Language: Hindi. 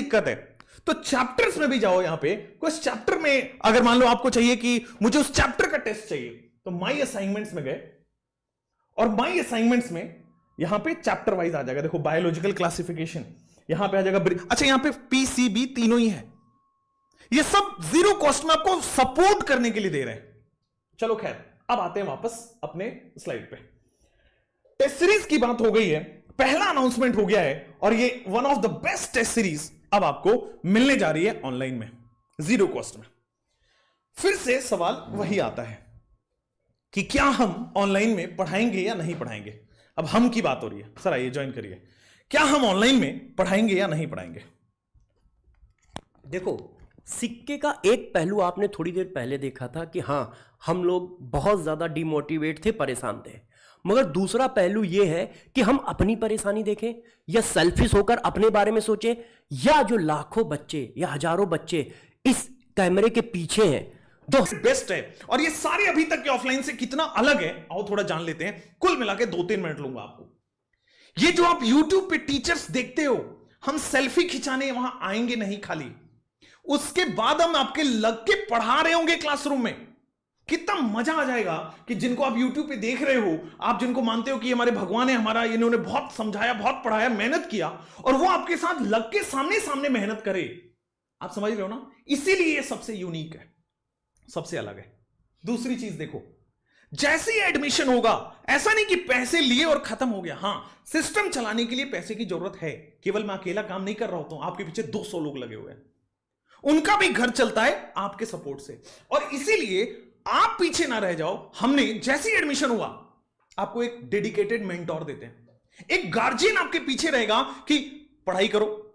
दिक्कत है तो चैप्टर्स में भी जाओ यहां पे कुछ चैप्टर में अगर मान लो आपको चाहिए कि मुझे उस चैप्टर का टेस्ट चाहिए तो माई असाइनमेंट्स में गए और माई असाइनमेंट्स में यहां पे चैप्टर वाइज आ जाएगा देखो बायोलॉजिकल क्लासिफिकेशन यहां पे आ जाएगा अच्छा यहां पे पीसीबी तीनों ही है ये सब जीरो कॉस्ट में आपको सपोर्ट करने के लिए दे रहे हैं चलो खैर अब आते हैं वापस अपने स्लाइड पे टेस्ट सीरीज की बात हो गई है पहला अनाउंसमेंट हो गया है और ये one of the best test series अब आपको मिलने जा रही है ऑनलाइन में जीरो कॉस्ट में फिर से सवाल वही आता है कि क्या हम ऑनलाइन में पढ़ाएंगे या नहीं पढ़ाएंगे अब हम की बात हो रही है सर आइए ज्वाइन करिए क्या हम ऑनलाइन में पढ़ाएंगे या नहीं पढ़ाएंगे देखो सिक्के का एक पहलू आपने थोड़ी देर पहले देखा था कि हाँ हम लोग बहुत ज़्यादा डिमोटिवेट थे परेशान थे मगर दूसरा पहलू यह है कि हम अपनी परेशानी देखें या सेल्फिश होकर अपने बारे में सोचें या जो लाखों बच्चे या हजारों बच्चे इस कैमरे के पीछे हैं जो तो बेस्ट है और ये सारे अभी तक के ऑफलाइन से कितना अलग है आओ थोड़ा जान लेते हैं कुल मिला के दो तीन मिनट लूंगा आपको ये जो आप YouTube पे टीचर्स देखते हो हम सेल्फी खिंचाने वहां आएंगे नहीं खाली उसके बाद हम आपके लग के पढ़ा रहे होंगे क्लासरूम में कितना मजा आ जाएगा कि जिनको आप YouTube पे देख रहे हो आप जिनको मानते हो कि हमारे भगवान है हमारा इन्होंने बहुत समझाया बहुत पढ़ाया मेहनत किया और वो आपके साथ लग के सामने सामने मेहनत करे आप समझ रहे हो ना इसीलिए ये सबसे यूनिक है सबसे अलग है दूसरी चीज देखो जैसे ही एडमिशन होगा ऐसा नहीं कि पैसे लिए और खत्म हो गया हाँ सिस्टम चलाने के लिए पैसे की जरूरत है केवल मैं अकेला काम नहीं कर रहा होता हूं आपके पीछे 200 लोग लगे हुए हैं उनका भी घर चलता है आपके सपोर्ट से और इसीलिए आप पीछे ना रह जाओ हमने जैसे ही एडमिशन हुआ आपको एक डेडिकेटेड मेंटोर देते हैं एक गार्जियन आपके पीछे रहेगा कि पढ़ाई करो